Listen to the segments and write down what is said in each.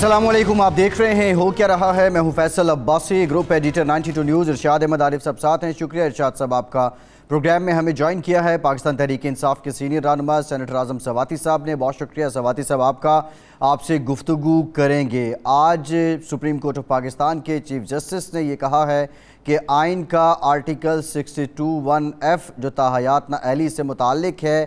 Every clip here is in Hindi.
असलम आप देख रहे हैं हो क्या रहा है मैं हूं Faisal Abbasi group editor 92 news Irshad Ahmed Arif साहब साथ हैं शुक्रिया इरशाद साहब आपका प्रोग्राम में हमें ज्वाइन किया है पाकिस्तान तहरीक इंसाफ के सीनियर रहनमा सैनटर आजम सवाती साहब ने बहुत शुक्रिया सवाती साहब आपका आपसे गुफ्तु करेंगे आज सुप्रीम कोर्ट ऑफ पाकिस्तान के चीफ जस्टिस ने यह कहा है कि आइन का article sixty two one F जो तहयात ना अहली से मुतक है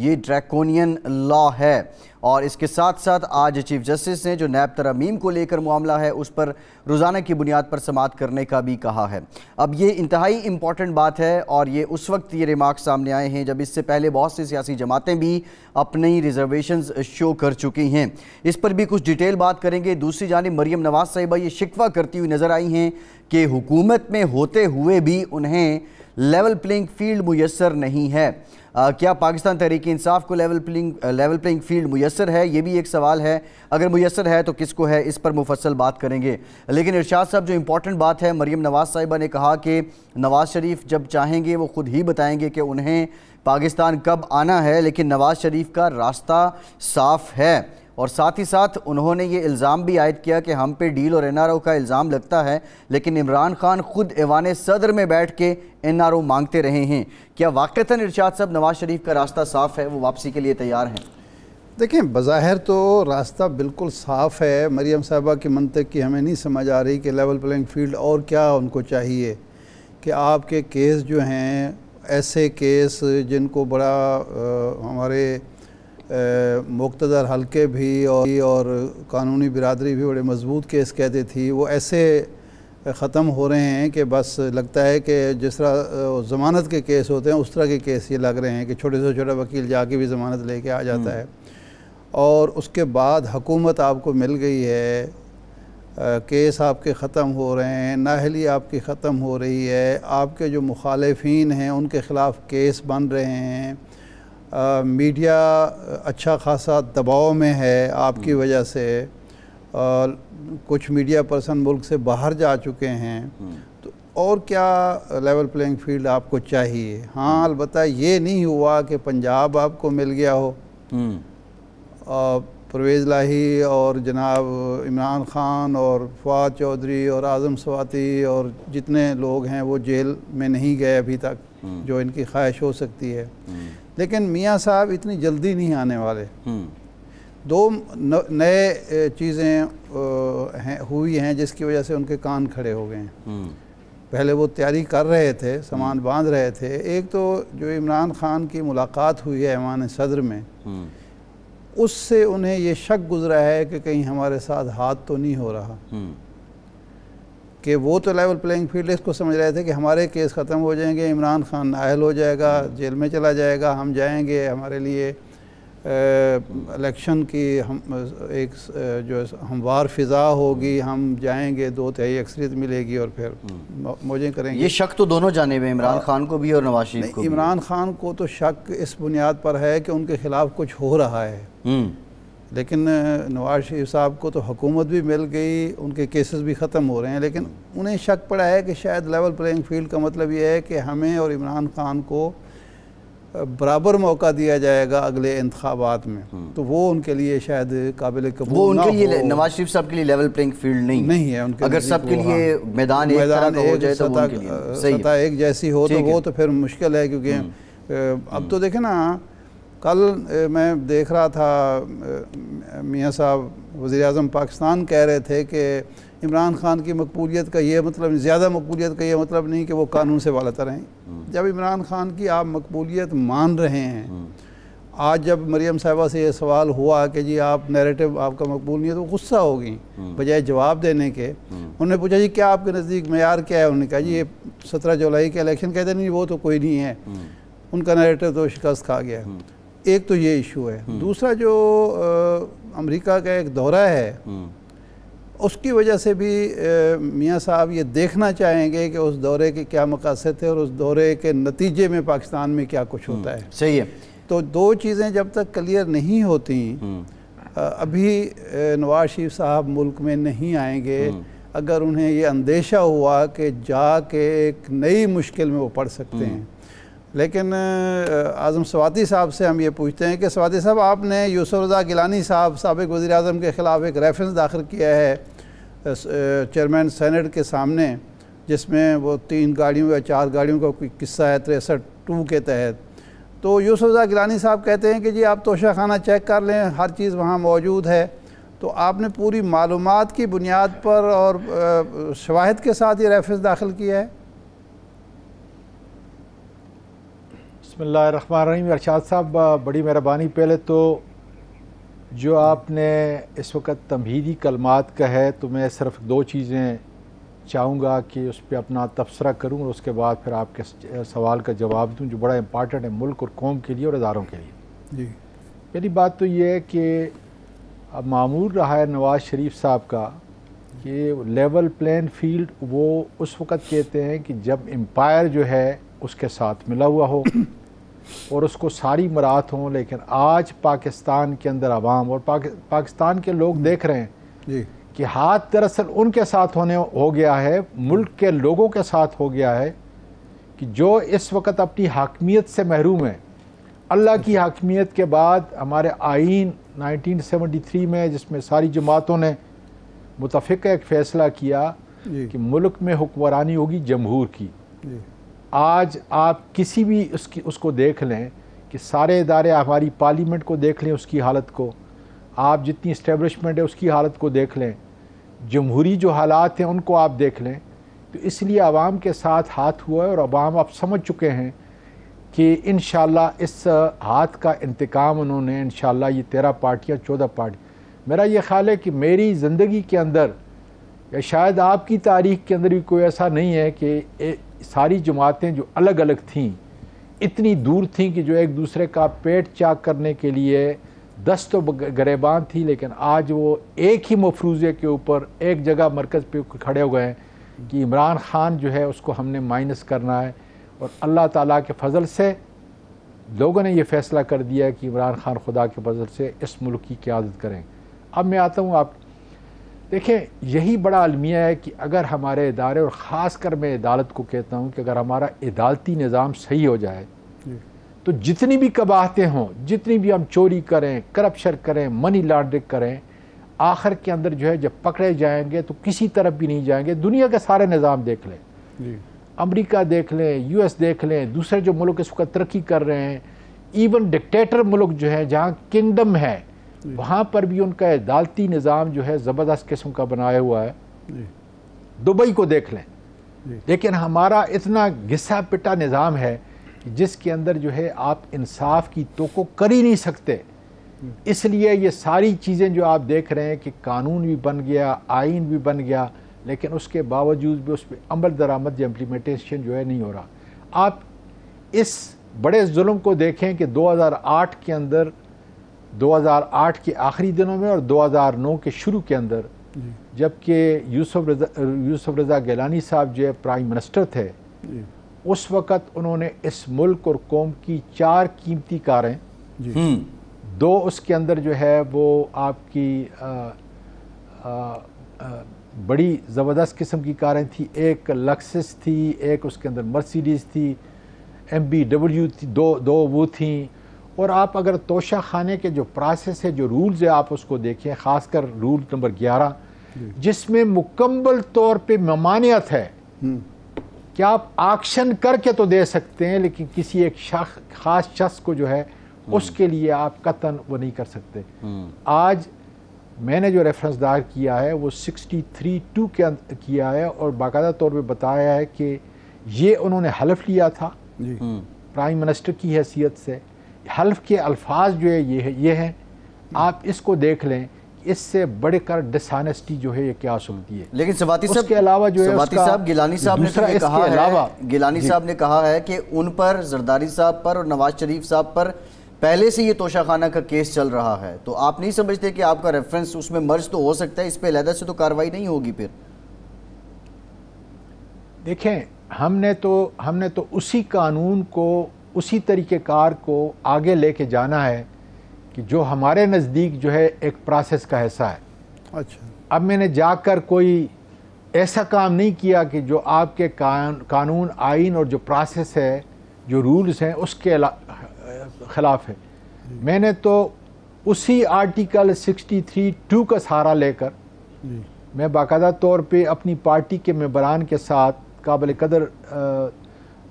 ये ड्रैकोनियन लॉ है और इसके साथ साथ आज चीफ जस्टिस ने जो नैब तरमीम को लेकर मामला है उस पर रोज़ाना की बुनियाद पर समात करने का भी कहा है अब ये इंतहाई इम्पॉर्टेंट बात है और ये उस वक्त ये रिमार्क सामने आए हैं जब इससे पहले बहुत सी सियासी जमातें भी अपनी रिजर्वेशन शो कर चुकी हैं इस पर भी कुछ डिटेल बात करेंगे दूसरी जानब मरीम नवाज साहिबा ये शिकवा करती हुई नज़र आई हैं कि हुकूमत में होते हुए भी उन्हें लेवल प्लेइंग फील्ड मुयसर नहीं है आ, क्या पाकिस्तान तहरीक इंसाफ को level playing level playing field मुयसर है ये भी एक सवाल है अगर मुयसर है तो किसको है इस पर मुफसल बात करेंगे लेकिन इरशाद साहब जो इंपॉर्टेंट बात है मरीम नवाज़ साहिबा ने कहा कि नवाज़ शरीफ जब चाहेंगे वो खुद ही बताएंगे कि उन्हें पाकिस्तान कब आना है लेकिन नवाज़ शरीफ का रास्ता साफ है और साथ ही साथ उन्होंने ये इल्ज़ाम भी आयद किया कि हम पे डील और एनआरओ का इल्ज़ाम लगता है लेकिन इमरान खान ख़ुद ऐवान सदर में बैठ के एनआरओ मांगते रहे हैं क्या वाक़ता इर्शाद साहब नवाज़ शरीफ का रास्ता साफ़ है वो वापसी के लिए तैयार हैं देखें बज़ाहिर तो रास्ता बिल्कुल साफ़ है मरीम साहबा के तक की हमें नहीं समझ आ रही कि लेवल प्लेइंग फील्ड और क्या उनको चाहिए कि आपके केस जो हैं ऐसे केस जिनको बड़ा आ, हमारे मुख्तर हलके भी और और कानूनी बिरादरी भी बड़े मजबूत केस कहती थी वो ऐसे ख़त्म हो रहे हैं कि बस लगता है कि जिस तरह ज़मानत के केस होते हैं उस तरह के केस ये लग रहे हैं कि छोटे से छोटा वकील जाके भी ज़मानत लेके आ जाता हम्म। है और उसके बाद हुकूमत आपको मिल गई है आ, केस आपके ख़त्म हो रहे हैं नाहली आपकी ख़त्म हो रही है आपके जो मुखालफी हैं उनके ख़िलाफ़ केस बन रहे हैं मीडिया अच्छा खासा दबाव में है आपकी हम्म। वजह से आ, कुछ मीडिया पर्सन मुल्क से बाहर जा चुके हैं हम्म। तो और क्या लेवल प्लेइंग फील्ड आपको चाहिए हाँ हम्म। अलबत् ये नहीं हुआ कि पंजाब आपको मिल गया हो परवेज़ लाही और जनाब इमरान ख़ान और फवाद चौधरी और आज़म स्वाति और जितने लोग हैं वो जेल में नहीं गए अभी तक जो इनकी ख्वाहिश हो सकती है लेकिन मियाँ साहब इतनी जल्दी नहीं आने वाले हम्म। दो नए चीज़ें हैं हुई हैं जिसकी वजह से उनके कान खड़े हो गए हैं हम्म। पहले वो तैयारी कर रहे थे सामान हम्म। बांध रहे थे एक तो जो इमरान खान की मुलाकात हुई है ऐवान सदर में उससे उन्हें ये शक गुजरा है कि कहीं हमारे साथ हाथ तो नहीं हो रहा कि वो तो लेवल प्लेइंग फील्ड इसको समझ रहे थे कि हमारे केस ख़त्म हो जाएंगे इमरान खान नायल हो जाएगा जेल में चला जाएगा हम जाएंगे हमारे लिए इलेक्शन की हम एक जो हमवार फिजा होगी हम जाएंगे दो तिहाई अक्सरियत मिलेगी और फिर हम्म। मौजें करेंगे ये शक तो दोनों जाने में इमरान हाँ। खान को भी और नवाज शरीफ को इमरान खान को तो शक इस बुनियाद पर है कि उनके खिलाफ कुछ हो रहा है हम्म। लेकिन नवाज शरीफ साहब को तो हुकूमत भी मिल गई उनके केसेस भी ख़त्म हो रहे हैं लेकिन उन्हें शक पड़ा है कि शायद लेवल प्लेइंग फील्ड का मतलब ये है कि हमें और इमरान खान को बराबर मौका दिया जाएगा अगले इंतबात में हम्म। तो वो उनके लिए शायद काबिल कबूल वो उनके लिए नवाज शरीफ साहब के लिए लेवल प्लेइंग फील्ड नहीं नहीं है उनके अगर सबके लिए मैदान हाँ। मैदान एक हो तो सतह एक जैसी हो तो वो तो फिर मुश्किल है क्योंकि हम्म। अब तो हम्म। देखे ना कल मैं देख रहा था मियाँ साहब वज़ी अजम पाकिस्तान कह रहे थे कि इमरान खान की मकबूलीत का ये मतलब ज़्यादा मकबूलीत का ये मतलब नहीं कि वो कानून से वाला रहें हम्म। जब इमरान खान की आप मकबूलीत मान रहे हैं हम्म। आज जब मरीम साहबा से ये सवाल हुआ कि जी आप नैरेटिव आपका मकबूल नहीं है तो गुस्सा हो गई हम्म। बजाय जवाब देने के उन्होंने पूछा जी क्या आपके नज़दीक मैार क्या है उन्होंने कहा जी ये सत्रह जुलाई के इलेक्शन कहते नहीं वो तो कोई नहीं है उनका नैरेटिव तो शिकस्त खा गया एक तो ये इशू है हम्म। दूसरा जो अमेरिका का एक दौरा है हम्म। उसकी वजह से भी मियाँ साहब ये देखना चाहेंगे कि उस दौरे के क्या मकासद थे और उस दौरे के नतीजे में पाकिस्तान में क्या कुछ हम्म। होता है सही है तो दो चीज़ें जब तक क्लियर नहीं होती अभी नवाज शरीफ साहब मुल्क में नहीं आएंगे अगर उन्हें ये अंदेशा हुआ कि जा के एक नई मुश्किल में वो पड़ सकते हैं लेकिन आज़म स्वाति साहब से हम ये पूछते हैं कि स्वाति साहब आपने रजा गिलानी साहब सबक वज़ी अजम के ख़िलाफ़ एक रेफरेंस दाखिल किया है चेयरमैन सैनट के सामने जिसमें वो तीन गाड़ियों या चार गाड़ियों का कोई किस्सा है तिरसठ टू के तहत तो रजा गिलानी साहब कहते हैं कि जी आप तोशा खाना चेक कर लें हर चीज़ वहाँ मौजूद है तो आपने पूरी मालूम की बुनियाद पर और शवाहद के साथ ये रेफरेंस दाखिल किया है बसमीम अरशाद साहब बड़ी मेहरबानी पहले तो जो आपने इस वक्त तमहीदी कलमात का है तो मैं सिर्फ दो चीज़ें चाहूँगा कि उस पर अपना तबसरा करूँ और उसके बाद फिर आपके सवाल का जवाब दूँ जो बड़ा इम्पॉर्टेंट है मुल्क और कौम के लिए और इदारों के लिए जी पहली बात तो ये है कि अब मामूर रहा है नवाज़ शरीफ साहब का कि लेवल प्लान फील्ड वो उस वक्त कहते हैं कि जब एम्पायर जो है उसके साथ मिला हुआ हो और उसको सारी मरात हों लेकिन आज पाकिस्तान के अंदर आवाम और पाक, पाकिस्तान के लोग देख रहे हैं जी कि हाथ दरअसल उनके साथ होने हो गया है मुल्क के लोगों के साथ हो गया है कि जो इस वक्त अपनी हाकमियत से महरूम है अल्लाह की हाकमियत के बाद हमारे आइन 1973 में जिसमें सारी जमातों ने मुतफ़ एक फ़ैसला किया कि मुल्क में हुक्मरानी होगी जमहूर की आज आप किसी भी उसकी उसको देख लें कि सारे इदारे हमारी पार्लियामेंट को देख लें उसकी हालत को आप जितनी इस्टेबलिशमेंट है उसकी हालत को देख लें जमहूरी जो हालात हैं उनको आप देख लें तो इसलिए आवाम के साथ हाथ हुआ है और आवाम आप समझ चुके हैं कि इन इस हाथ का इंतकाम उन्होंने इन ये तेरह पार्टियाँ चौदह पार्टी मेरा ये ख्याल है कि मेरी ज़िंदगी के अंदर या शायद आपकी तारीख के अंदर भी कोई ऐसा नहीं है कि सारी जमातें जो अलग अलग थीं इतनी दूर थीं कि जो एक दूसरे का पेट चाक करने के लिए दस तो गरेबान थी लेकिन आज वो एक ही मफरूजे के ऊपर एक जगह मरकज़ पे खड़े हो गए हैं कि इमरान ख़ान जो है उसको हमने माइनस करना है और अल्लाह ताला के फजल से लोगों ने ये फ़ैसला कर दिया कि इमरान ख़ान खुदा के फजल से इस मुल्क की क्यादत करें अब मैं आता हूँ आप देखें यही बड़ा अलमिया है कि अगर हमारे इदारे और ख़ास कर मैं अदालत को कहता हूँ कि अगर हमारा अदालती निज़ाम सही हो जाए तो जितनी भी कबाहतें हों जितनी भी हम चोरी करें करप्शन करें मनी लॉन्ड्रिंग करें आखिर के अंदर जो है जब पकड़े जाएंगे तो किसी तरफ भी नहीं जाएंगे दुनिया के सारे निज़ाम देख लें अमरीका देख लें एस देख लें दूसरे जो मुल्क इस वक्त तरक्की कर रहे हैं इवन डिक्टेटर मुल्क जो है जहाँ किंगडम है वहाँ पर भी उनका अदालती निज़ाम जो है ज़बरदस्त किस्म का बनाया हुआ है दुबई को देख लें लेकिन हमारा इतना घिसा पिटा निज़ाम है जिसके अंदर जो है आप इंसाफ की तो को कर ही नहीं सकते इसलिए ये सारी चीज़ें जो आप देख रहे हैं कि कानून भी बन गया आइन भी बन गया लेकिन उसके बावजूद भी उस पर अमल दरामद इम्प्लीमेंटेशन जो है नहीं हो रहा आप इस बड़े जुल्म को देखें कि 2008 के अंदर 2008 के आखिरी दिनों में और 2009 के शुरू के अंदर जबकि यूसुफ रजा यूसुफ रजा गैलानी साहब जो प्राइम मिनिस्टर थे उस वक़्त उन्होंने इस मुल्क और कौम की चार कीमती कारें हम्म। दो उसके अंदर जो है वो आपकी आ, आ, आ, बड़ी ज़बरदस्त किस्म की कारें थी एक लक्सिस थी एक उसके अंदर मर्सिडीज़ थी एम बी डब्ल्यू थी दो दो वो थी और आप अगर तोशा खाने के जो प्रोसेस है जो रूल्स है आप उसको देखें ख़ासकर रूल नंबर ग्यारह जिसमें मुकम्मल तौर पे ममानियत है हम्म। कि आप एक्शन करके तो दे सकते हैं लेकिन किसी एक शख ख़ास शख्स को जो है हम्म। उसके लिए आप कतन वो नहीं कर सकते हम्म। आज मैंने जो रेफरेंस दायर किया है वो सिक्सटी थ्री टू के किया है और बाकायदा तौर पे बताया है कि ये उन्होंने हलफ लिया था प्राइम मिनिस्टर की हैसियत से हल्फ के अल्फाज जो है ये है ये है आप इसको देख लें इससे बढ़कर डिसनेस्टी जो है ये क्या सुनती है लेकिन सवाती साहब के अलावा जो है साहब गिलानी साहब ने तो कहा अलावा गिलानी साहब ने कहा है कि उन पर जरदारी साहब पर और नवाज शरीफ साहब पर पहले से ये तोशाखाना का केस चल रहा है तो आप नहीं समझते कि आपका रेफरेंस उसमें मर्ज तो हो सकता है इस पर अलहदा से तो कार्रवाई नहीं होगी फिर देखें हमने तो हमने तो उसी कानून को उसी तरीके कार को आगे लेके जाना है कि जो हमारे नज़दीक जो है एक प्रोसेस का हिस्सा है अच्छा अब मैंने जाकर कोई ऐसा काम नहीं किया कि जो आपके कान, कानून आइन और जो प्रोसेस है जो रूल्स हैं उसके ख़िलाफ़ है मैंने तो उसी आर्टिकल 63 टू का सहारा लेकर मैं बाकायदा तौर पे अपनी पार्टी के मेबरान के साथ काबिल कदर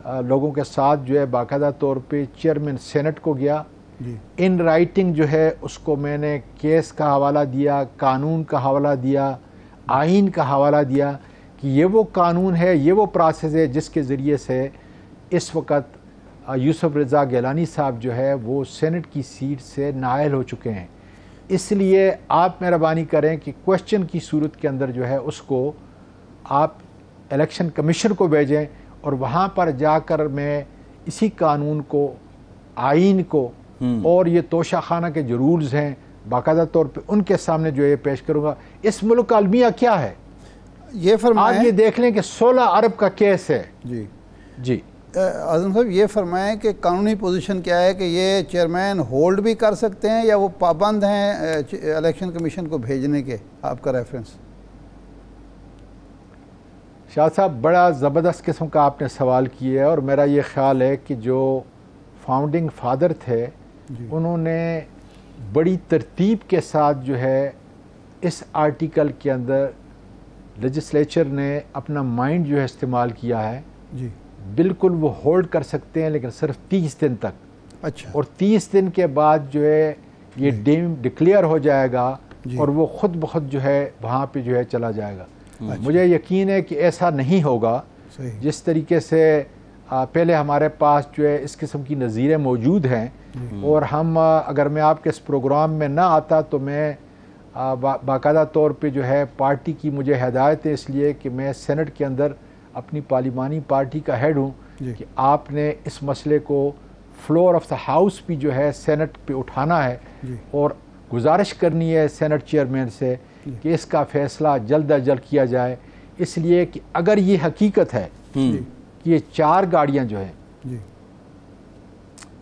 लोगों के साथ जो है बाकायदा तौर पे चेयरमैन सेनेट को गया इन राइटिंग जो है उसको मैंने केस का हवाला दिया कानून का हवाला दिया आइन का हवाला दिया कि ये वो कानून है ये वो प्रोसेस है जिसके ज़रिए से इस वक्त यूसुफ रज़ा गैलानी साहब जो है वो सेनेट की सीट से नायल हो चुके हैं इसलिए आप मेहरबानी करें कि क्वेश्चन की सूरत के अंदर जो है उसको आप इलेक्शन कमीशन को भेजें और वहाँ पर जाकर मैं इसी कानून को आइन को हम्म। और ये तोशा खाना के जो रूल्स हैं बाकायदा तौर पे उनके सामने जो ये पेश करूँगा इस मुल्क का अलमिया क्या है ये फरमाए ये देख लें कि 16 अरब का केस है जी जी आजम साहब ये फरमाएँ कि कानूनी पोजीशन क्या है कि ये चेयरमैन होल्ड भी कर सकते हैं या वो पाबंद हैं इलेक्शन कमीशन को भेजने के आपका रेफरेंस शाह साहब बड़ा ज़बरदस्त किस्म का आपने सवाल किया है और मेरा ये ख्याल है कि जो फाउंडिंग फादर थे उन्होंने बड़ी तरतीब के साथ जो है इस आर्टिकल के अंदर लजस्लेचर ने अपना माइंड जो है इस्तेमाल किया है जी बिल्कुल वो होल्ड कर सकते हैं लेकिन सिर्फ तीस दिन तक अच्छा और तीस दिन के बाद जो है ये डेम डिक्लेयर हो जाएगा और वो ख़ुद बहुत जो है वहाँ पे जो है चला जाएगा हाँ मुझे यकीन है कि ऐसा नहीं होगा जिस तरीके से पहले हमारे पास जो है इस किस्म की नज़ीरें मौजूद हैं हम्म। और हम अगर मैं आपके इस प्रोग्राम में ना आता तो मैं बाकायदा तौर पे जो है पार्टी की मुझे हदायत है इसलिए कि मैं सेनेट के अंदर अपनी पार्लिमानी पार्टी का हेड हूँ कि आपने इस मसले को फ्लोर ऑफ द हाउस भी जो है सेनेट पे उठाना है और गुजारिश करनी है सेनेट चेयरमैन से कि इसका फैसला जल्द अज जल्द किया जाए इसलिए कि अगर ये हकीकत है हम्म। कि ये चार गाड़ियाँ जो हैं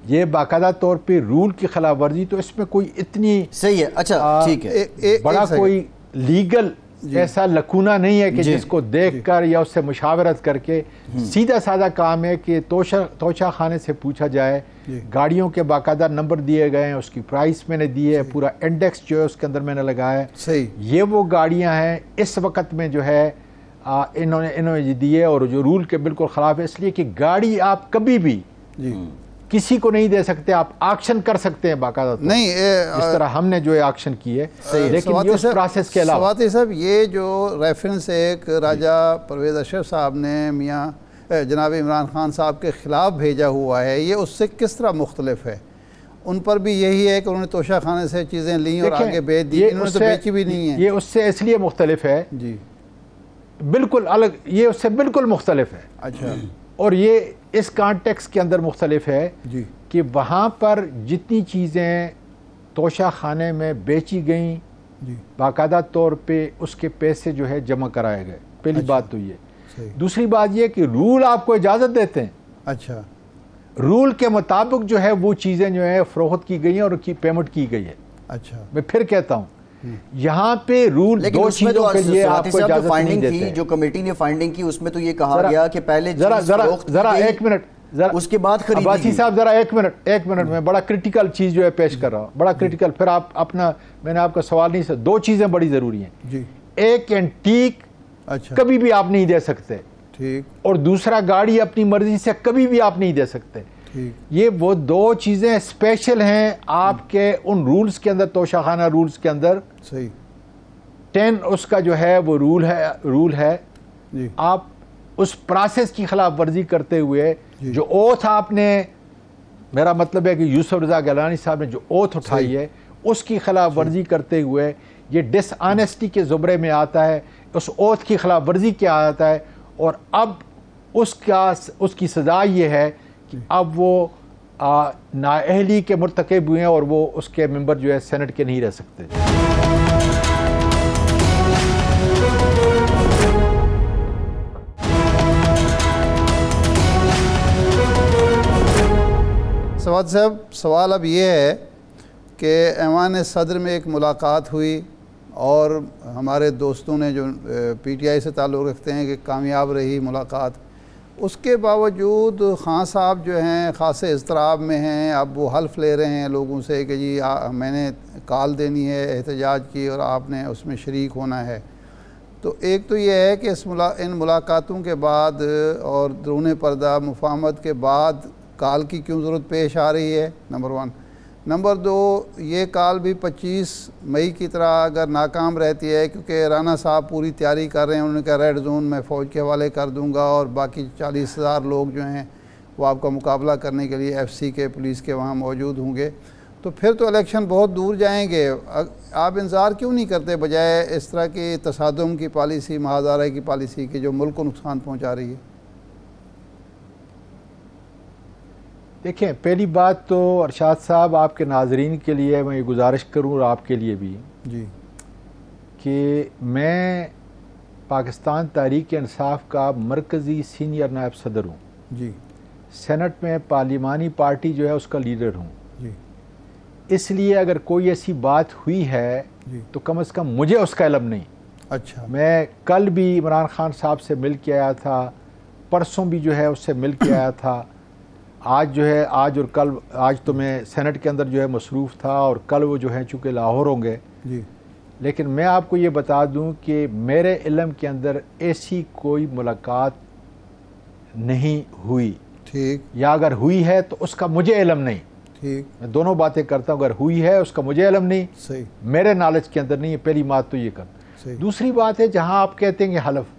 ये बाकायदा तौर पे रूल की खिलाफ वर्जी तो इसमें कोई इतनी सही है अच्छा ठीक है ए, ए, बड़ा ए, कोई लीगल ऐसा लकूना नहीं है कि जिसको देख कर या उससे मुशावरत करके हम्म। सीधा साधा काम है कि तोशा तोशा खाने से पूछा जाए गाड़ियों के बाकायदा नंबर दिए गए हैं उसकी प्राइस मैंने दी है पूरा इंडेक्स जो है उसके अंदर मैंने लगाया है सही ये वो गाड़ियां हैं इस वक्त में जो है आ, इन्होंने इन्होंने दिए और जो रूल के बिल्कुल ख़िलाफ़ है इसलिए कि गाड़ी आप कभी भी किसी को नहीं दे सकते आप एक्शन कर सकते हैं बाकायदा तो। नहीं ए, इस तरह हमने जो एक्शन किए लेकिन ये उस प्रोसेस के अलावा साहब ये जो रेफरेंस एक राजा परवेज अशरफ साहब ने मियाँ जनाब इमरान खान साहब के ख़िलाफ़ भेजा हुआ है ये उससे किस तरह मुख्तलफ है उन पर भी यही है कि उन्होंने तोशा खाने से चीज़ें ली और आगे बेच दी इन्होंने तो बेची भी नहीं है ये उससे इसलिए मुख्तलिफ है जी बिल्कुल अलग ये उससे बिल्कुल मुख्तलिफ है अच्छा और ये इस कॉन्टेक्स के अंदर मुख्तलिफ है जी कि वहाँ पर जितनी चीज़ें तोशा खाने में बेची गई बाकायदा तौर पर उसके पैसे जो है जमा कराए गए पहली अच्छा। बात तो ये दूसरी बात यह कि रूल आपको इजाज़त देते हैं अच्छा रूल के मुताबिक जो है वो चीज़ें जो है फरोख्त की गई हैं और की पेमेंट की गई है अच्छा मैं फिर कहता हूँ हम्म। यहाँ पे रूल दो चीजों के लिए आपको जो फाइंडिंग की जो कमेटी ने फाइंडिंग की उसमें तो ये कहा गया कि पहले जरा जरा जरा एक मिनट जरा उसके बाद खरीदी साहब जरा एक मिनट एक मिनट हम्म। में बड़ा क्रिटिकल चीज जो है पेश कर रहा हूँ बड़ा क्रिटिकल फिर आप अपना मैंने आपका सवाल नहीं सर दो चीजें बड़ी जरूरी हैं एक एंटीक अच्छा कभी भी आप नहीं दे सकते ठीक और दूसरा गाड़ी अपनी मर्जी से कभी भी आप नहीं दे सकते ये वो दो चीज़ें स्पेशल हैं आपके उन रूल्स के अंदर तोशाखाना रूल्स के अंदर सही टेन उसका जो है वो रूल है रूल है जी। आप उस प्रोसेस की खिलाफ वर्जी करते हुए जो ओथ आपने मेरा मतलब है कि यूसुफ रजा गलानी साहब ने जो ओथ उठाई है उसकी खिलाफ वर्जी करते हुए ये डिसऑनेस्टी के ज़ुमरे में आता है उस औत की खिलाफ वर्जी किया जाता है और अब उसका उसकी सज़ा ये है कि अब वो नाअहली के मरतकब हुए हैं और वो उसके मेंबर जो है सेनेट के नहीं रह सकते सवाद साहब सवाल अब ये है कि ऐवान सदर में एक मुलाकात हुई और हमारे दोस्तों ने जो पीटीआई से ताल्लुक़ रखते हैं कि कामयाब रही मुलाकात उसके बावजूद खां साहब जो हैं ख़ासे इसतराब में हैं अब वो हल्फ ले रहे हैं लोगों से कि जी आ, मैंने कॉल देनी है एहतजाज की और आपने उसमें शरीक होना है तो एक तो ये है कि इस मुला इन मुलाकातों के बाद और द्रोन पर्दा मुफामत के बाद काल की क्यों ज़रूरत पेश आ रही है नंबर वन नंबर दो ये काल भी 25 मई की तरह अगर नाकाम रहती है क्योंकि राना साहब पूरी तैयारी कर रहे हैं उन्होंने कहा रेड जोन मैं फ़ौज के हवाले कर दूंगा और बाकी चालीस हज़ार लोग जो हैं वो आपका मुकाबला करने के लिए एफसी के पुलिस के वहाँ मौजूद होंगे तो फिर तो इलेक्शन बहुत दूर जाएंगे आप इंतज़ार क्यों नहीं करते बजाय इस तरह की तसादम की पॉलिसी महाजारा की पॉलिसी की जो मुल्क को नुकसान पहुँचा रही है देखें पहली बात तो अरशाद साहब आपके नाजरीन के लिए मैं ये गुजारिश करूँ और आपके लिए भी जी कि मैं पाकिस्तान तारीख इंसाफ का मरकज़ी सीनियर नायब सदर हूँ जी सेनेट में पार्लिमानी पार्टी जो है उसका लीडर हूँ जी इसलिए अगर कोई ऐसी बात हुई है तो कम अज़ कम मुझे उसका इलम नहीं अच्छा मैं कल भी इमरान खान साहब से मिल के आया था परसों भी जो है उससे मिल के आया था आज जो है आज और कल आज तो मैं सेनेट के अंदर जो है मसरूफ़ था और कल वो जो है चूँकि लाहौर होंगे जी लेकिन मैं आपको ये बता दूं कि मेरे इलम के अंदर ऐसी कोई मुलाकात नहीं हुई ठीक या अगर हुई है तो उसका मुझे इलम नहीं ठीक मैं दोनों बातें करता हूँ अगर हुई है उसका मुझे इलम नहीं सही मेरे नॉलेज के अंदर नहीं है पहली बात तो ये कर दूसरी बात है जहाँ आप कहते हैं हलफ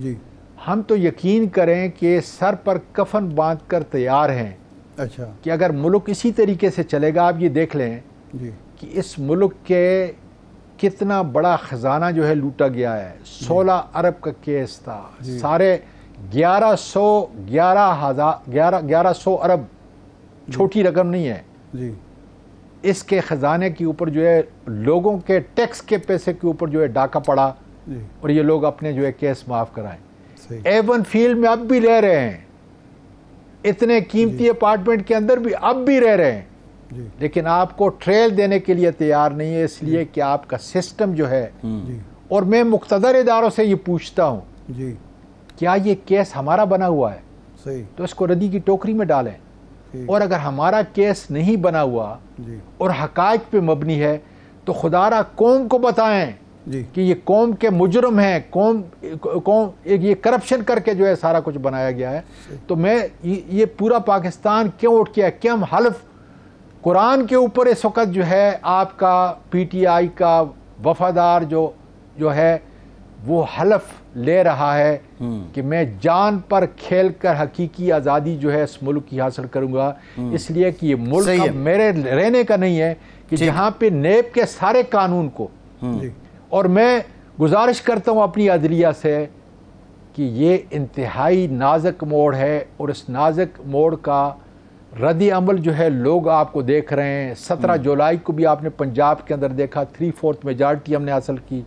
जी हम तो यकीन करें कि सर पर कफन बांध कर तैयार हैं अच्छा कि अगर मुल्क इसी तरीके से चलेगा आप ये देख लें जी कि इस मुल्क के कितना बड़ा ख़जाना जो है लूटा गया है सोलह अरब का केस था सारे ग्यारह सौ ग्यारह हज़ार ग्यारह ग्यारह सौ अरब छोटी रकम नहीं है जी इसके ख़जाने के ऊपर जो है लोगों के टैक्स के पैसे के ऊपर जो है डाका पड़ा और ये लोग अपने जो है केस माफ़ कराएं ए वन फील्ड में अब भी रह रहे हैं इतने कीमती अपार्टमेंट के अंदर भी अब भी रह रहे हैं लेकिन आपको ट्रेल देने के लिए तैयार नहीं है इसलिए कि आपका सिस्टम जो है हम्म। और मैं मुख्तर इदारों से ये पूछता हूँ क्या ये केस हमारा बना हुआ है सही तो इसको रदी की टोकरी में डालें और अगर हमारा केस नहीं बना हुआ और हकायक पे मबनी है तो खुदारा कौम को बताएं कि ये कौम के मुजरम हैं कौम कौम एक ये करप्शन करके जो है सारा कुछ बनाया गया है तो मैं ये पूरा पाकिस्तान क्यों उठ गया क्या हम हल्फ कुरान के ऊपर इस वक्त जो है आपका पीटीआई का वफादार जो जो है वो हलफ ले रहा है हम्म। कि मैं जान पर खेल कर हकीकी आज़ादी जो है इस मुल्क की हासिल करूंगा हम्म। इसलिए कि ये मुल्क मेरे रहने का नहीं है कि जहाँ पे नेब के सारे कानून को हम्म। और मैं गुजारिश करता हूँ अपनी अदलिया से कि ये इंतहाई नाजुक मोड़ है और इस नाजुक मोड़ का रद्द अमल जो है लोग आपको देख रहे हैं सत्रह हम्म। जुलाई को भी आपने पंजाब के अंदर देखा थ्री फोर्थ मेजॉरिटी हमने हासिल की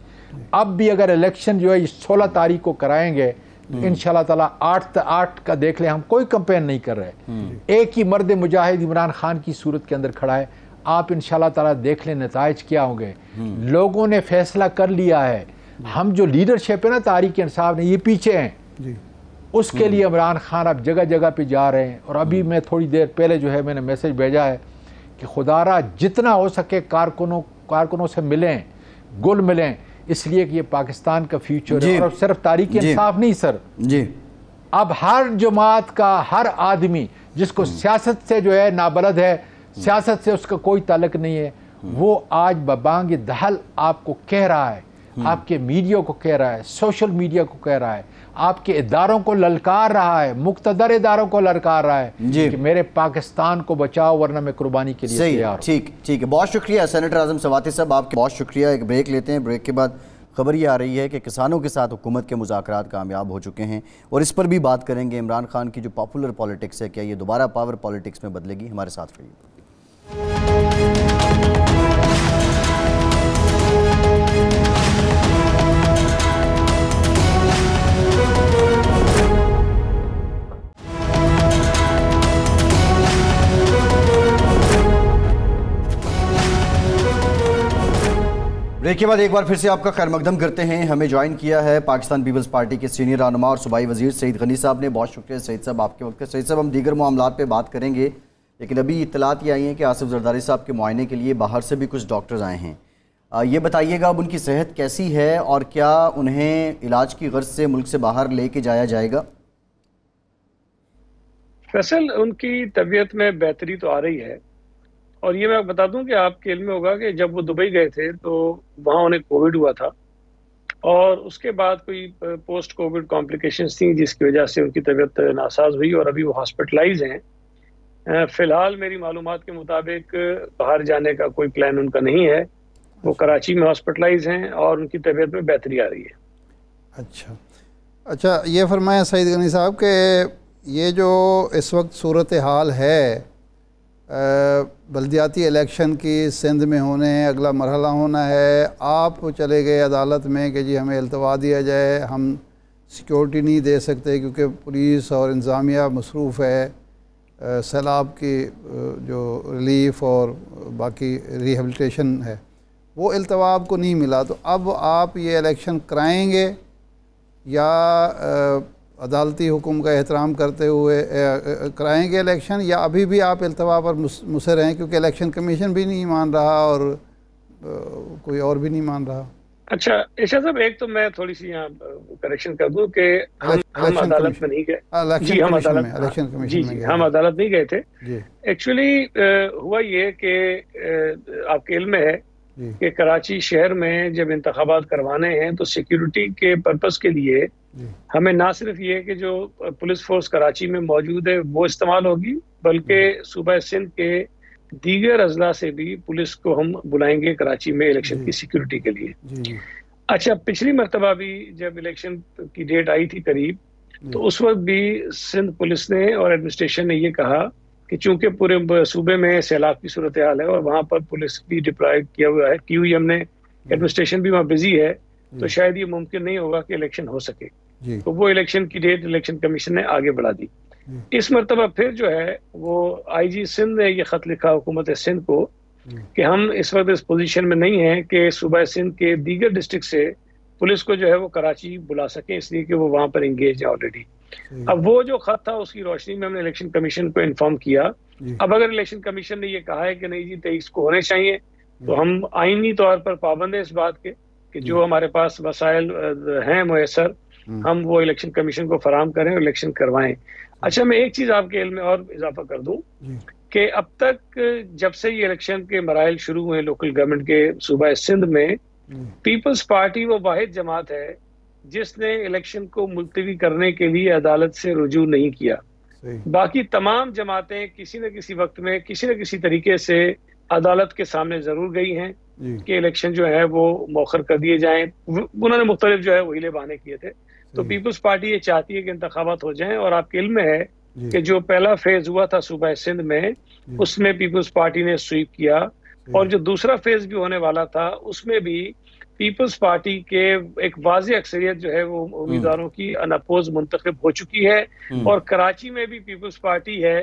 अब भी अगर इलेक्शन जो है सोलह तारीख को कराएंगे तो हम्म। इन शाह तला आठ आठ का देख ले हम कोई कंपेयर नहीं कर रहे हम्म। एक ही मर्द मुजाहिद इमरान खान की सूरत के अंदर खड़ा है आप इन ताला देख लें नतज क्या होंगे लोगों ने फैसला कर लिया है हम जो लीडरशिप है ना तारिक इंसाफ ने ये पीछे हैं उसके लिए इमरान खान अब जगह जगह पे जा रहे हैं और अभी मैं थोड़ी देर पहले जो है मैंने मैसेज भेजा है कि खुदारा जितना हो सके कारकुनों कारकुनों से मिलें गुल मिलें इसलिए कि ये पाकिस्तान का फ्यूचर है और सिर्फ तारीख इंसाफ नहीं सर जी अब हर जमात का हर आदमी जिसको सियासत से जो है नाबलद है सियासत से उसका कोई तलक नहीं है वो आज बबांग दहल आपको कह रहा है आपके मीडिया को कह रहा है सोशल मीडिया को कह रहा है आपके इदारों को ललकार रहा है मुख्तर इदारों को ललकार रहा है कि मेरे पाकिस्तान को बचाओ वरना मैं कुर्बानी के लिए तैयार ठीक ठीक है बहुत शुक्रिया सेनेटर आजम सवाती साहब आपके बहुत शुक्रिया एक ब्रेक लेते हैं ब्रेक के बाद खबर ये आ रही है कि किसानों के साथ हुकूमत के मुजाकर कामयाब हो चुके हैं और इस पर भी बात करेंगे इमरान खान की जो पॉपुलर पॉलिटिक्स है क्या ये दोबारा पावर पॉलिटिक्स में बदलेगी हमारे साथ रहिए ब्रेक के बाद एक बार फिर से आपका खैर मकदम करते हैं हमें ज्वाइन किया है पाकिस्तान पीपल्स पार्टी के सीनियर रहनुमा और सूबाई वजीर सईद गनी साहब ने बहुत शुक्रिया सईद साहब आपके वक्त सईद साहब हम दीगर मामला पे बात करेंगे लेकिन अभी इतलात ये आई हैं कि आसिफ जरदारी साहब के मुआयने के लिए बाहर से भी कुछ डॉक्टर्स आए हैं ये बताइएगा अब उनकी सेहत कैसी है और क्या उन्हें इलाज की गर्ज से मुल्क से बाहर लेके जाया जाएगा फैसल उनकी तबीयत में बेहतरी तो आ रही है और ये मैं बता दूं कि आपके में होगा कि जब वो दुबई गए थे तो वहाँ उन्हें कोविड हुआ था और उसके बाद कोई पोस्ट कोविड कॉम्प्लिकेशंस थी जिसकी वजह से उनकी तबीयत नासाज हुई और अभी वो हॉस्पिटलाइज हैं फिलहाल मेरी मालूम के मुताबिक बाहर जाने का कोई प्लान उनका नहीं है वो कराची में हॉस्पिटलाइज हैं और उनकी तबीयत में बेहतरी आ रही है अच्छा अच्छा ये फरमाया सईद गनी साहब के ये जो इस वक्त सूरत हाल है बलदियाती इलेक्शन की सिंध में होने हैं अगला मरहला होना है आप तो चले गए अदालत में कि जी हमें अल्तवा दिया जाए हम सिक्योरिटी नहीं दे सकते क्योंकि पुलिस और इंतज़ामिया मसरूफ़ है सैलाब की जो रिलीफ और बाकी रिहेबलीटेशन है वो अल्तवा आपको नहीं मिला तो अब आप ये इलेक्शन कराएंगे या अदालती हुकुम का एहतराम करते हुए कराएंगे इलेक्शन या अभी भी आप अल्तवा पर मुसर हैं क्योंकि इलेक्शन कमीशन भी नहीं मान रहा और कोई और भी नहीं मान रहा अच्छा ईशा साहब एक तो मैं थोड़ी सी यहाँ करेक्शन कर दूं कि हाँ, हम हम अदालत में नहीं गए हाँ, जी हम अदालत में, जी जी हम अदालत नहीं गए थे एक्चुअली हुआ ये कि आपके इल्म में है कि कराची शहर में जब इंतबात करवाने हैं तो सिक्योरिटी के पर्पस के लिए हमें ना सिर्फ ये कि जो पुलिस फोर्स कराची में मौजूद है वो इस्तेमाल होगी बल्कि सूबह सिंध के दीगर अजला से भी पुलिस को हम बुलाएंगे कराची में इलेक्शन की सिक्योरिटी के लिए अच्छा पिछली मरतबा भी जब इलेक्शन की डेट आई थी करीब तो उस वक्त भी सिंध पुलिस ने और एडमिनिस्ट्रेशन ने यह कहा कि चूंकि पूरे सूबे में सैलाब की सूरत हाल है और वहां पर पुलिस भी डिप्लॉय किया हुआ है क्यू ने एडमिनिस्ट्रेशन भी वहाँ बिजी है तो शायद ये मुमकिन नहीं होगा कि इलेक्शन हो सके तो वो इलेक्शन की डेट इलेक्शन कमीशन ने आगे बढ़ा दी हम्म। इस मरतबा फिर जो है वो आई जी सिंध ने यह ख़त लिखा हुकूमत सिंध को हम्म। कि हम इस वक्त इस पोजिशन में नहीं है कि सूबह सिंध के दीगर डिस्ट्रिक्ट से पुलिस को जो है वो कराची बुला सके इसलिए कि वो वहां पर इंगेज है ऑलरेडी अब वो जो खत था उसकी रोशनी में हमने इलेक्शन कमीशन को इन्फॉर्म किया अब अगर इलेक्शन कमीशन ने ये कहा है कि नहीं जी तेईस को होने चाहिए हम्म। तो हम आइनी तौर पर पाबंद है इस बात के कि जो हमारे पास वसायल हैं मैसर हम्म। हम वो इलेक्शन कमीशन को फराम करें और इलेक्शन करवाएं अच्छा मैं एक चीज आपके इल में और इजाफा कर दूं कि अब तक जब से ये इलेक्शन के मराइल शुरू हुए लोकल गवर्नमेंट के सूबा सिंध में हम्म। पीपल्स पार्टी वो वाहिद जमात है जिसने इलेक्शन को मुलतवी करने के लिए अदालत से रुजू नहीं किया बाकी तमाम जमातें किसी न किसी वक्त में किसी न किसी तरीके से अदालत के सामने जरूर गई हैं कि इलेक्शन जो है वो मौखर कर दिए जाएं उन्होंने मुख्तलिफ जो है वहीले बहाने किए थे तो हम्म। पीपल्स पार्टी ये चाहती है कि इंतबात हो जाए और आपके इल्म है कि जो पहला फेज हुआ था सुबह सिंध में उसमें पीपल्स पार्टी ने स्वीप किया और जो दूसरा फेज भी होने वाला था उसमें भी पीपल्स पार्टी के एक वाज अक्सरियत जो है वो हम्म। उम्मीदवारों की अनपोज मुंतखब हो चुकी है हम्म। और कराची में भी पीपल्स पार्टी है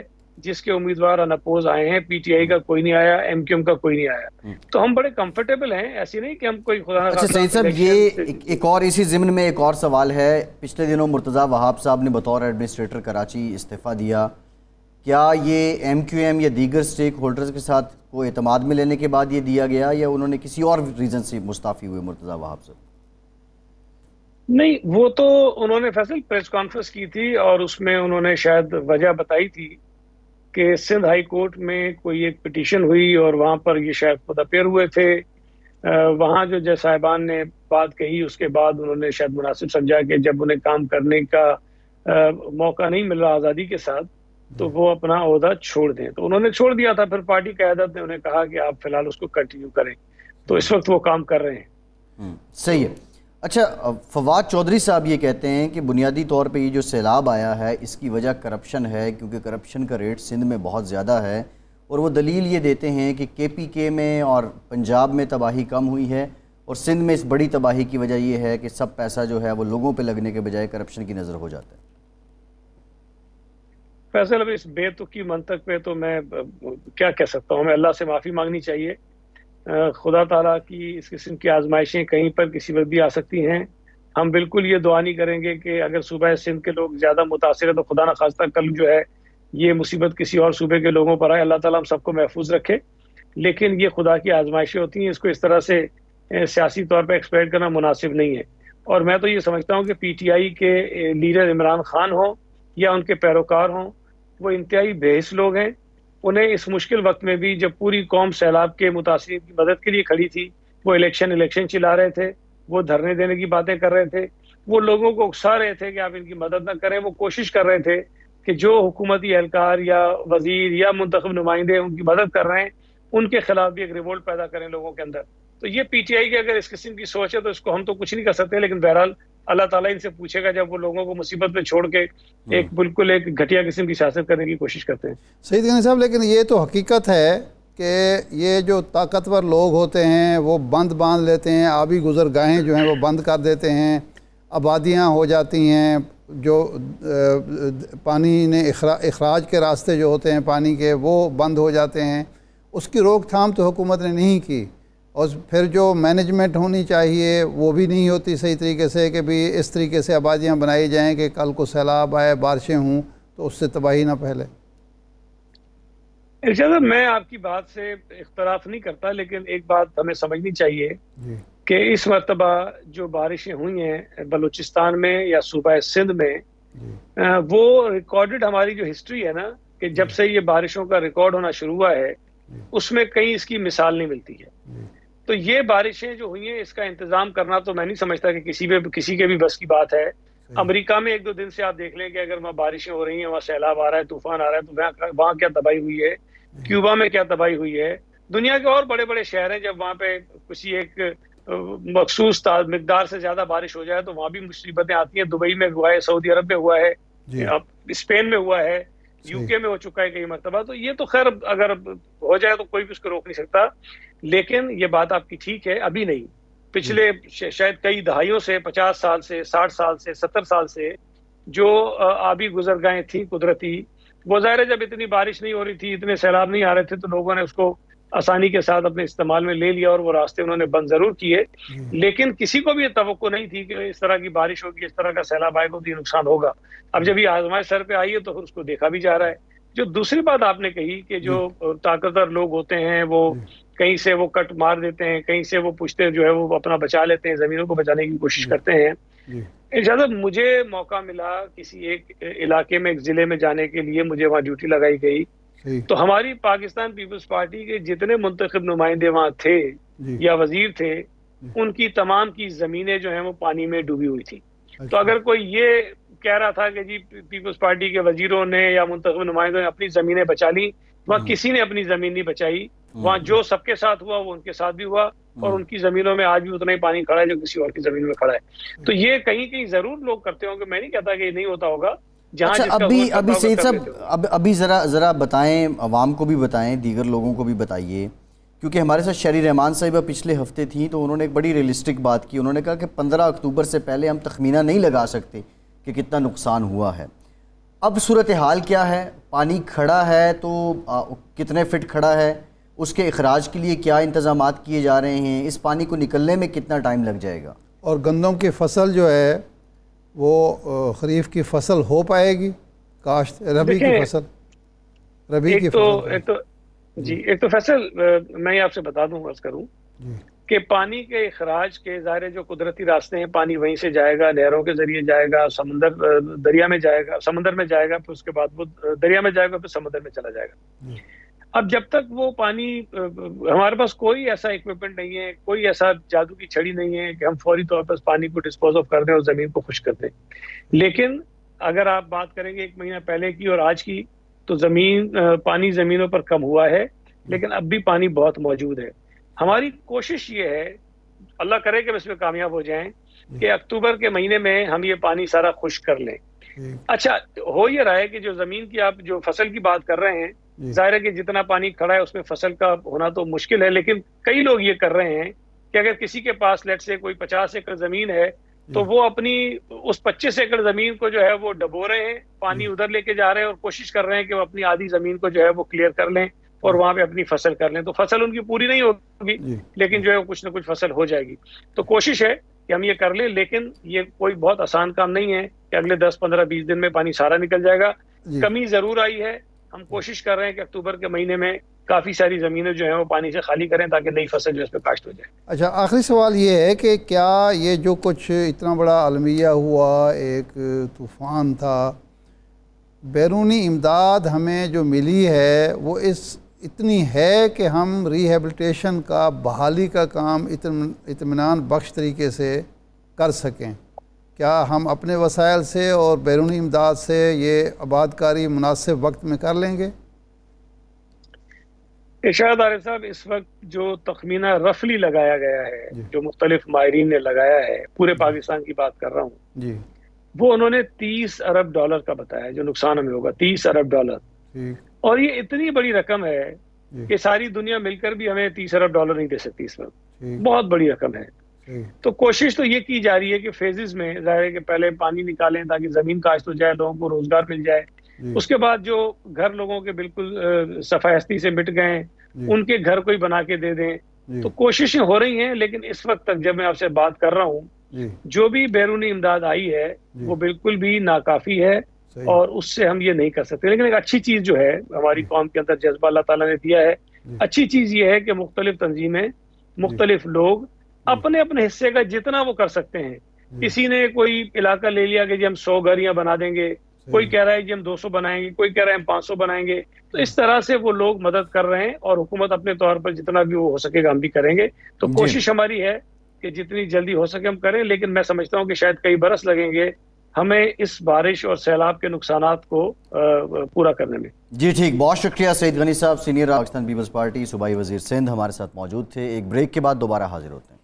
जिसके उम्मीदवार अनपोज आए हैं पीटीआई का कोई नहीं आया एमक्यूएम का कोई नहीं आया हम्म। तो हम बड़े कंफर्टेबल हैं ऐसी नहीं कि हम कोई खुदा अच्छा सही साहब ये एक, एक और इसी जिम्न में एक और सवाल है पिछले दिनों मुर्तज़ा वहाब साहब ने बतौर एडमिनिस्ट्रेटर कराची इस्तीफ़ा दिया क्या ये एम क्यू एम या दीगर स्टेक होल्डर्स के साथ को अतमाद में लेने के बाद ये दिया गया या उन्होंने किसी और रीज़न से मुस्ताफ़ी हुए मुर्तज़ा वहाब साहब नहीं वो तो उन्होंने फैसल प्रेस कॉन्फ्रेंस की थी और उसमें उन्होंने शायद वजह बताई थी कि सिंध हाई कोर्ट में कोई एक पिटीशन हुई और वहां पर ये शायद खुद अपेयर हुए थे वहां जो जय साहिबान ने बात कही उसके बाद उन्होंने शायद मुनासिब समझा कि जब उन्हें काम करने का आ, मौका नहीं मिल रहा आज़ादी के साथ तो वो अपना अहदा छोड़ दें तो उन्होंने छोड़ दिया था फिर पार्टी क्यादत ने उन्हें कहा कि आप फिलहाल उसको कंटिन्यू करें तो इस वक्त वो काम कर रहे हैं हम्म, सही है अच्छा फवाद चौधरी साहब ये कहते हैं कि बुनियादी तौर पे ये जो सैलाब आया है इसकी वजह करप्शन है क्योंकि करप्शन का रेट सिंध में बहुत ज़्यादा है और वो दलील ये देते हैं कि के पी के में और पंजाब में तबाही कम हुई है और सिंध में इस बड़ी तबाही की वजह यह है कि सब पैसा जो है वो लोगों पर लगने के बजाय करप्शन की नज़र हो जाता है फैसल अभी इस बेतुकी मंतक पे तो मैं क्या कह सकता हूँ हमें अल्लाह से माफ़ी मांगनी चाहिए खुदा ताला की इस किस्म की आजमाइशें कहीं पर किसी पर भी आ सकती हैं हम बिल्कुल ये दुआ नहीं करेंगे कि अगर सूबह सिंध के लोग ज़्यादा मुतासर है तो खुदा न खास्ता कल जो है ये मुसीबत किसी और सूबे के लोगों पर आए अल्लाह ताला हम सबको महफूज रखे लेकिन ये खुदा की आजमाइशें होती हैं इसको इस तरह से सियासी तौर पर एक्सपेक्ट करना मुनासिब नहीं है और मैं तो ये समझता हूँ कि पी टी आई के लीडर इमरान खान हों या उनके पैरोकार हों वो इंतहाई बेहस लोग हैं उन्हें इस मुश्किल वक्त में भी जब पूरी कौम सैलाब के मुतासर की मदद के लिए खड़ी थी वो इलेक्शन इलेक्शन चिल्ला रहे थे वो धरने देने की बातें कर रहे थे वो लोगों को उकसा रहे थे कि आप इनकी मदद ना करें वो कोशिश कर रहे थे कि जो हुकूमती एहलकार या वजीर या मंतख नुमाइंदे उनकी मदद कर रहे हैं उनके खिलाफ भी एक रिवोल्ट पैदा करें लोगों के अंदर तो ये पीटीआई की अगर इस किस्म की सोच है तो इसको हम तो कुछ नहीं कर सकते लेकिन बहरहाल अल्लाह ताला इनसे पूछेगा जब वो लोगों को मुसीबत में छोड़ के हम्म। एक बिल्कुल एक घटिया किस्म की सियासत करने की कोशिश करते हैं सही गनी साहब लेकिन ये तो हकीकत है कि ये जो ताकतवर लोग होते हैं वो बंद बांध लेते हैं आबी गुजर गाहें जो हैं वो बंद कर देते हैं आबादियाँ हो जाती हैं जो पानी ने अखराज के रास्ते जो होते हैं पानी के वो बंद हो जाते हैं उसकी रोकथाम तो हुकूमत ने नहीं की और फिर जो मैनेजमेंट होनी चाहिए वो भी नहीं होती सही तरीके से कि भी इस तरीके से आबादियाँ बनाई जाएँ कि कल को सैलाब आए बारिशें हों तो उससे तबाही ना फैले मैं आपकी बात से इख्तराफ नहीं करता लेकिन एक बात हमें समझनी चाहिए कि इस मरतबा जो बारिशें हुई हैं बलूचिस्तान में या सूबा सिंध में वो रिकॉर्डेड हमारी जो हिस्ट्री है ना कि जब से ये बारिशों का रिकॉर्ड होना शुरू हुआ है उसमें कहीं इसकी मिसाल नहीं मिलती है तो ये बारिशें जो हुई हैं इसका इंतजाम करना तो मैं नहीं समझता कि किसी भी किसी के भी बस की बात है अमेरिका में एक दो दिन से आप देख लें कि अगर वहाँ बारिशें हो रही हैं वहाँ सैलाब आ रहा है तूफान आ रहा है तो वहाँ क्या तबाही हुई है हम्म। क्यूबा में क्या तबाही हुई है दुनिया के और बड़े बड़े शहर हैं जब वहाँ पे किसी एक मखसूस मकदार से ज्यादा बारिश हो जाए तो वहाँ भी मुसीबतें आती हैं दुबई में हुआ है सऊदी अरब में हुआ है स्पेन में हुआ है यूके में हो चुका है कई मरतबा तो ये तो खैर अगर हो जाए तो कोई भी उसको रोक नहीं सकता लेकिन ये बात आपकी ठीक है अभी नहीं पिछले शायद कई दहाइयों से पचास साल से साठ साल से सत्तर साल से जो आबी गुजरगाहें थी कुदरती वो ज़ाहिर जब इतनी बारिश नहीं हो रही थी इतने सैलाब नहीं आ रहे थे तो लोगों ने उसको आसानी के साथ अपने इस्तेमाल में ले लिया और वो रास्ते उन्होंने बंद जरूर किए हम्म। लेकिन किसी को भी ये तो नहीं थी कि इस तरह की बारिश होगी इस तरह का सैलाब आएगा तो ये नुकसान होगा अब जब ये आजमाए सर पे आई है तो उसको देखा भी जा रहा है जो दूसरी बात आपने कही कि जो हम्म। ताकतवर लोग होते हैं वो हम्म। कहीं से वो कट मार देते हैं कहीं से वो पूछते जो है वो अपना बचा लेते हैं जमीनों को बचाने की कोशिश करते हैं इजाजत मुझे मौका मिला किसी एक इलाके में एक जिले में जाने के लिए मुझे वहाँ ड्यूटी लगाई गई तो हमारी पाकिस्तान पीपल्स पार्टी के जितने मुंतब नुमाइंदे वहाँ थे या वजीर थे उनकी तमाम की जमीनें जो है वो पानी में डूबी हुई थी तो अच्छा। अगर कोई ये कह रहा था कि जी पीपल्स पार्टी के वजीरों ने या मुंतब नुमाइंदों ने अपनी जमीनें बचा ली वहाँ हाँ। किसी ने अपनी जमीन नहीं बचाई हाँ। वहाँ जो सबके साथ हुआ वो उनके साथ भी हुआ हाँ। और उनकी जमीनों में आज भी उतना ही पानी खड़ा है जो किसी और की जमीन में खड़ा है तो अच्छा। ये कहीं कहीं जरूर लोग करते होंगे मैं नहीं कहता कि नहीं होता होगा अच्छा अभी अभी सही सब अब अभी ज़रा ज़रा बताएं आवाम को भी बताएं दीगर लोगों को भी बताइए क्योंकि हमारे साथ शरी रहमान साहब पिछले हफ्ते थी तो उन्होंने एक बड़ी रियलिस्टिक बात की उन्होंने कहा कि 15 अक्टूबर से पहले हम तखमीना नहीं लगा सकते कि कितना नुकसान हुआ है अब सूरत हाल क्या है पानी खड़ा है तो आ, कितने फिट खड़ा है उसके अखराज के लिए क्या इंतज़ाम किए जा रहे हैं इस पानी को निकलने में कितना टाइम लग जाएगा और गंदम की फसल जो है वो खरीफ की फसल हो पाएगी काश्त रबी की फसल रबी की तो, फसल एक तो जी एक तो फसल मैं आपसे बता दूं अर्ज करूं कि पानी के अखराज के ज़ाहिर जो कुदरती रास्ते हैं पानी वहीं से जाएगा नहरों के ज़रिए जाएगा समंदर दरिया में जाएगा समंदर में जाएगा फिर उसके बाद वो दरिया में जाएगा फिर समंदर में चला जाएगा अब जब तक वो पानी हमारे पास कोई ऐसा इक्विपमेंट नहीं है कोई ऐसा जादू की छड़ी नहीं है कि हम फौरी तौर पर पानी को डिस्पोज ऑफ कर दें और जमीन को खुश कर दें लेकिन अगर आप बात करेंगे एक महीना पहले की और आज की तो जमीन पानी जमीनों पर कम हुआ है लेकिन अब भी पानी बहुत मौजूद है हमारी कोशिश ये है अल्लाह करे कि हम इसमें कामयाब हो जाएं कि अक्टूबर के महीने में हम ये पानी सारा खुश कर लें अच्छा हो ये रहा है कि जो जमीन की आप जो फसल की बात कर रहे हैं जाहिर है कि जितना पानी खड़ा है उसमें फसल का होना तो मुश्किल है लेकिन कई लोग ये कर रहे हैं कि अगर किसी के पास लेट से कोई पचास एकड़ जमीन है तो वो अपनी उस पच्चीस एकड़ जमीन को जो है वो डबो रहे हैं पानी उधर लेके जा रहे हैं और कोशिश कर रहे हैं कि वो अपनी आधी जमीन को जो है वो क्लियर कर लें और वहां पे अपनी फसल कर लें तो फसल उनकी पूरी नहीं होगी लेकिन जो है कुछ ना कुछ फसल हो जाएगी तो कोशिश है कि हम ये कर लें लेकिन ये कोई बहुत आसान काम नहीं है कि अगले दस पंद्रह बीस दिन में पानी सारा निकल जाएगा कमी जरूर आई है हम कोशिश कर रहे हैं कि अक्टूबर के महीने में काफ़ी सारी ज़मीनें जो हैं वो पानी से खाली करें ताकि नई फसल जो है उस पर काश्त हो जाए अच्छा आखिरी सवाल ये है कि क्या ये जो कुछ इतना बड़ा अलमिया हुआ एक तूफ़ान था बैरूनी इमदाद हमें जो मिली है वो इस इतनी है कि हम रिहेबलीटेशन का बहाली का काम इतमान बख्श तरीके से कर सकें क्या हम अपने वसायल से और बैरूनी इमदाद से ये आबादकारी मुनासिब वक्त में कर लेंगे इशाद आरिफ साहब इस वक्त जो तखमीना रफली लगाया गया है जो मुख्तलिफ माहरीन ने लगाया है पूरे पाकिस्तान की बात कर रहा हूँ वो उन्होंने तीस अरब डॉलर का बताया जो नुकसान हमें होगा तीस अरब डॉलर और ये इतनी बड़ी रकम है कि सारी दुनिया मिलकर भी हमें तीस अरब डॉलर नहीं दे सकती इस वक्त बहुत बड़ी रकम है तो कोशिश तो ये की जा रही है कि फेजेस में जाहिर है कि पहले पानी निकालें ताकि जमीन काश्त हो जाए लोगों को रोजगार मिल जाए उसके बाद जो घर लोगों के बिल्कुल सफायती से मिट गए उनके घर को ही बना के दे दें तो कोशिशें हो रही हैं लेकिन इस वक्त तक जब मैं आपसे बात कर रहा हूँ जो भी बैरूनी इमदाद आई है वो बिल्कुल भी नाकाफी है और उससे हम ये नहीं कर सकते लेकिन एक अच्छी चीज जो है हमारी कौम के अंदर जज्बा अल्लाह ताला ने दिया है अच्छी चीज ये है कि मुख्तलिफ तंजीमें मुख्तलिफ लोग हम्म। अपने अपने हिस्से का जितना वो कर सकते हैं हम्म। किसी ने कोई इलाका ले लिया कि जी हम सौ गाड़ियां बना देंगे कोई कह रहा है कि हम 200 बनाएंगे कोई कह रहा है हम 500 बनाएंगे तो इस तरह से वो लोग मदद कर रहे हैं और हुकूमत अपने तौर पर जितना भी वो हो सकेगा हम भी करेंगे तो कोशिश हमारी है कि जितनी जल्दी हो सके हम करें लेकिन मैं समझता हूँ कि शायद कई बरस लगेंगे हमें इस बारिश और सैलाब के नुकसान को पूरा करने में जी ठीक बहुत शुक्रिया सईद गनी साहब सीनियर पाकिस्तान पीपल्स पार्टी सूबाई वजीर सिंध हमारे साथ मौजूद थे एक ब्रेक के बाद दोबारा हाजिर होते हैं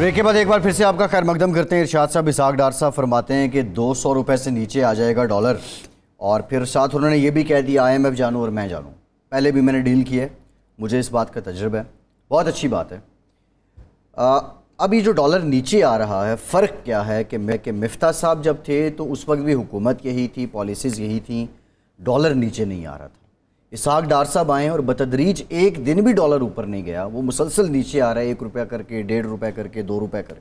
ब्रेक के बाद एक बार फिर से आपका खैर मकदम करते हैं इर्शाद साहब इसाक डार साहब फरमाते हैं कि दो सौ रुपये से नीचे आ जाएगा डॉलर और फिर साथ उन्होंने ये भी कह दिया आई एम एफ जानूँ और मैं जानूँ पहले भी मैंने डील की है मुझे इस बात का तजर्बा है बहुत अच्छी बात है आ, जो डॉलर नीचे आ रहा है फ़र्क क्या है कि मैं कि मिफ्ता साहब जब थे तो उस वक्त भी हुकूमत यही थी पॉलिसीज़ यही थी डॉलर नीचे नहीं आ रहा था इसाक डार साहब आए और बतदरीज एक दिन भी डॉलर ऊपर नहीं गया वो मुसलसल नीचे आ रहा है एक रुपया करके डेढ़ रुपये करके दो रुपये करके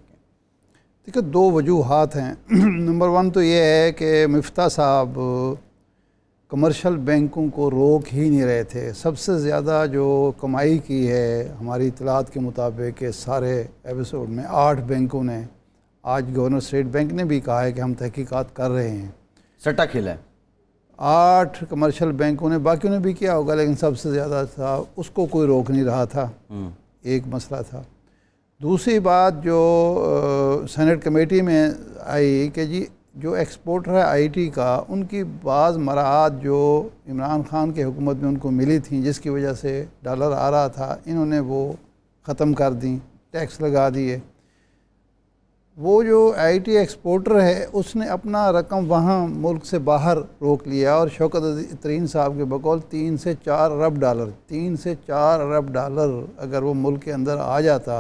देखिए दो वजूहत हैं नंबर वन तो ये है कि मफ्ता साहब कमर्शल बैंकों को रोक ही नहीं रहे थे सबसे ज़्यादा जो कमाई की है हमारी इतलात के मुताबिक सारे एपिसोड में आठ बैंकों ने आज गवर्नर स्टेट बैंक ने भी कहा है कि हम तहकीकात कर रहे हैं सट्टा खेला है आठ कमर्शियल बैंकों ने बाकियों ने भी किया होगा लेकिन सबसे ज़्यादा था उसको कोई रोक नहीं रहा था हम्म। एक मसला था दूसरी बात जो सेनेट कमेटी में आई कि जी जो एक्सपोर्टर है आईटी का उनकी बाज़ मराहत जो इमरान खान के हुकूमत में उनको मिली थी जिसकी वजह से डॉलर आ रहा था इन्होंने वो ख़त्म कर दी टैक्स लगा दिए वो जो आईटी एक्सपोर्टर है उसने अपना रकम वहाँ मुल्क से बाहर रोक लिया और शौकत तरीन साहब के बकौल तीन से चार अरब डॉलर तीन से चार अरब डॉलर अगर वो मुल्क के अंदर आ जाता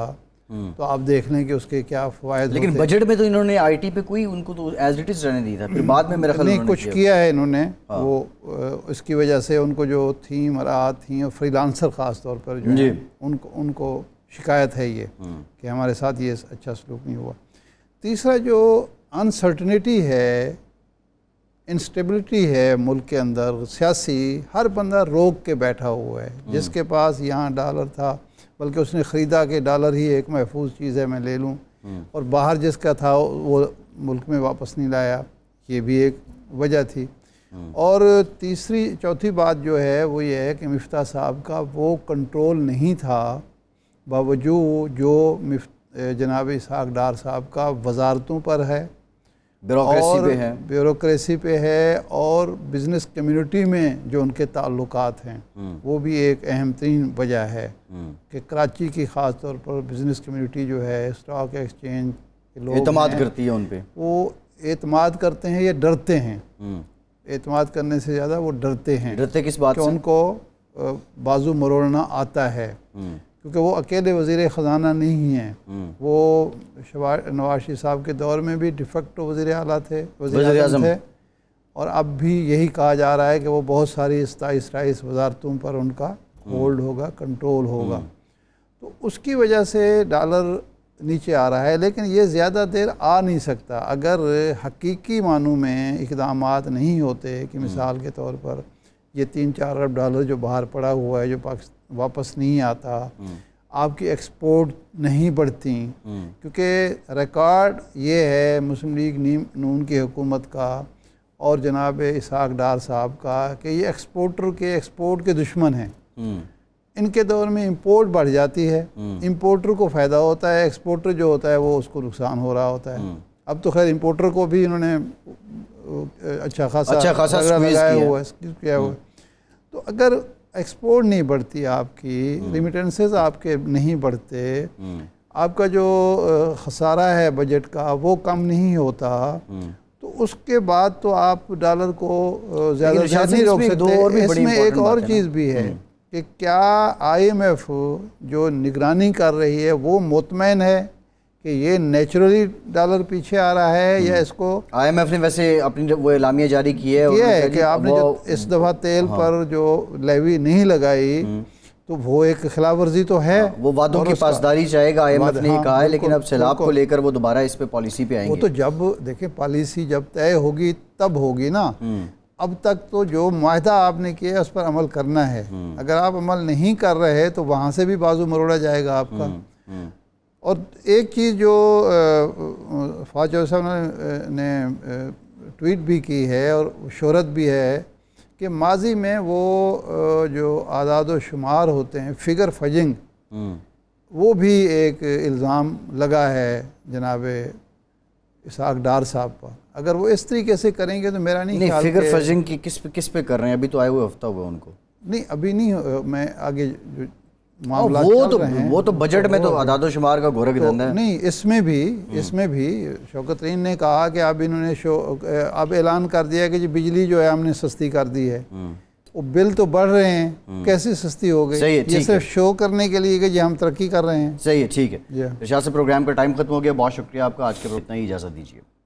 हम्म। तो आप देख लें कि उसके क्या फ़ायदे लेकिन बजट में तो इन्होंने आईटी पे कोई उनको तो एज इट इज़ रहने दिया था फिर बाद में मेरा ख्याल नहीं कुछ किया है इन्होंने हाँ। वो इसकी वजह से उनको जो थीम मरा थी और फ्रीलांसर ख़ास तौर पर जो उनको उनको शिकायत है ये हम्म। कि हमारे साथ ये अच्छा सलूक नहीं हुआ तीसरा जो अनसर्टनिटी है इंस्टेबिलिटी है मुल्क के अंदर सियासी हर बंदा रोक के बैठा हुआ है हम्म। जिसके पास यहाँ डॉलर था बल्कि उसने ख़रीदा कि डॉलर ही एक महफूज चीज़ है मैं ले लूँ हम्म। और बाहर जिसका था वो मुल्क में वापस नहीं लाया ये भी एक वजह थी हम्म। और तीसरी चौथी बात जो है वो ये है कि मफ्ता साहब का वो कंट्रोल नहीं था बावजूद जो मिफ्त जनाब इसहाक डार साहब का वजारतों पर है ब्यूरोसी पे है ब्यूरोसी पे है और बिज़नेस कम्युनिटी में जो उनके ताल्लुक हैं हम्म। वो भी एक अहम तरीन वजह है हम्म। कि कराची की ख़ास तौर पर बिज़नेस कम्युनिटी जो है स्टॉक एक्सचेंज के लोग एतमाद करती है उन पर वो एतमाद करते हैं या डरते हैं एतमाद हम्म। करने से ज़्यादा वो डरते हैं डरते किस बात उनको बाजू मरोड़ना आता है क्योंकि वो अकेले वजीर ख़जाना नहीं हैं हम्म। वो नवाशी साहब के दौर में भी डिफेक्टो तो वजीर अला थे वजी थे और अब भी यही कहा जा रहा है कि वो बहुत सारी सताईस राइस वजारतों पर उनका हम्म। होल्ड होगा कंट्रोल होगा हम्म। तो उसकी वजह से डॉलर नीचे आ रहा है लेकिन ये ज़्यादा देर आ नहीं सकता अगर हकीकी मानों में इकदाम नहीं होते कि मिसाल के तौर पर ये तीन चार अरब डॉलर जो बाहर पड़ा हुआ है जो पाकिस्तान वापस नहीं आता हम्म। आपकी एक्सपोर्ट नहीं बढ़ती हम्म। क्योंकि रिकॉर्ड ये है मुस्लिम लीग नीम नून की हुकूमत का और जनाब इसहाक डार साहब का कि ये एक्सपोर्टर के एक्सपोर्ट के दुश्मन हैं हम्म। इनके दौर में इंपोर्ट बढ़ जाती है इंपोर्टर को फ़ायदा होता है एक्सपोर्टर जो होता है वो उसको नुकसान हो रहा होता है अब तो खैर इंपोर्टर को भी इन्होंने अच्छा खासा अच्छा खासा लगाया हुआ है तो अगर एक्सपोर्ट नहीं बढ़ती आपकी रिमिटेंसेस हम्म। आपके नहीं बढ़ते हम्म। आपका जो खसारा है बजट का वो कम नहीं होता हम्म। तो उसके बाद तो आप डॉलर को ज़्यादा नहीं रोक सकते इसमें एक और चीज़ भी है कि क्या आईएमएफ जो निगरानी कर रही है वो मुतमैन है कि ये नेचुरली डॉलर पीछे आ रहा है या हम्म। इसको आईएमएफ ने वैसे अपनी वो इलामिया जारी की है ये है कि आपने जो इस दफ़ा तेल हाँ। पर जो लेवी नहीं लगाई हम्म। तो वो एक खिलाफ वर्जी तो है हाँ, वो वादों की पासदारी चाहेगा आईएमएफ ने हाँ, कहा है लेकिन अब सैलाब को लेकर वो दोबारा इस पे पॉलिसी पे आएंगे वो तो जब देखे पॉलिसी जब तय होगी तब होगी ना हम्म। अब तक तो जो माहदा आपने किया है उस पर अमल करना है अगर आप अमल नहीं कर रहे तो वहां से भी बाजू मरोड़ा जाएगा आपका और एक चीज़ जो फाज साहब ने ट्वीट भी की है और शहरत भी है कि माजी में वो जो आदाद शुमार होते हैं फिगर फजिंग हम्म। वो भी एक इल्ज़ाम लगा है जनाब इसहाक डार साहब पर अगर वो इस तरीके से करेंगे तो मेरा नहीं, नहीं फिगर फजिंग की किस पे किस पे कर रहे हैं अभी तो आए हुए हफ्ता हुआ उनको नहीं अभी नहीं मैं आगे जो मामला तो- वो तो वो तो बजट में तो अदादो शुमार का गोरख तो धंधा है नहीं इसमें भी इसमें भी शौकत रीन ने कहा कि अब इन्होंने शो अब ऐलान कर दिया कि जी बिजली जो है हमने सस्ती कर दी है हम्म। वो बिल तो बढ़ रहे हैं हम्म। कैसे सस्ती हो गई ये सिर्फ शो करने के लिए कि जी हम तरक्की कर रहे हैं सही है ठीक है प्रोग्राम का टाइम खत्म हो गया बहुत शुक्रिया आपका आज के इतना ही इजाज़त दीजिए